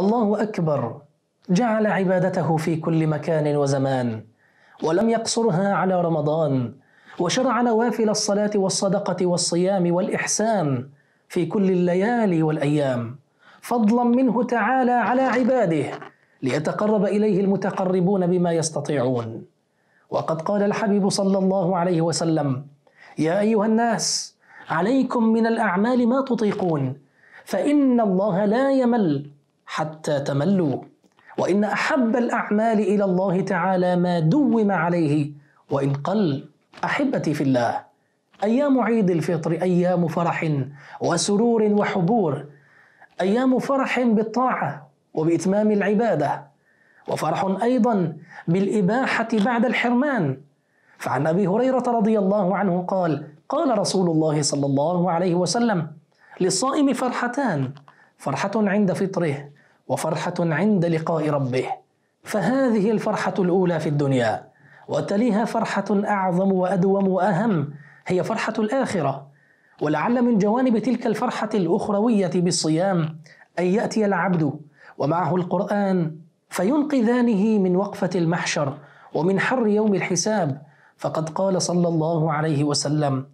الله اكبر جعل عبادته في كل مكان وزمان ولم يقصرها على رمضان وشرع نوافل الصلاه والصدقه والصيام والاحسان في كل الليالي والايام فضلا منه تعالى على عباده ليتقرب اليه المتقربون بما يستطيعون وقد قال الحبيب صلى الله عليه وسلم يا ايها الناس عليكم من الاعمال ما تطيقون فان الله لا يمل حتى تملوا وإن أحب الأعمال إلى الله تعالى ما دوم عليه وإن قل أحبتي في الله أيام عيد الفطر أيام فرح وسرور وحبور أيام فرح بالطاعة وبإتمام العبادة وفرح أيضا بالإباحة بعد الحرمان فعن أبي هريرة رضي الله عنه قال قال رسول الله صلى الله عليه وسلم للصائم فرحتان فرحة عند فطره وفرحة عند لقاء ربه فهذه الفرحة الأولى في الدنيا وتليها فرحة أعظم وأدوم وأهم هي فرحة الآخرة ولعل من جوانب تلك الفرحة الأخروية بالصيام أن يأتي العبد ومعه القرآن فينقذانه من وقفة المحشر ومن حر يوم الحساب فقد قال صلى الله عليه وسلم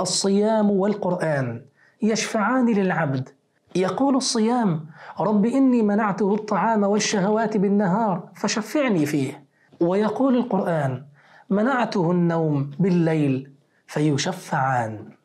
الصيام والقرآن يشفعان للعبد يقول الصيام رب إني منعته الطعام والشهوات بالنهار فشفعني فيه ويقول القرآن منعته النوم بالليل فيشفعان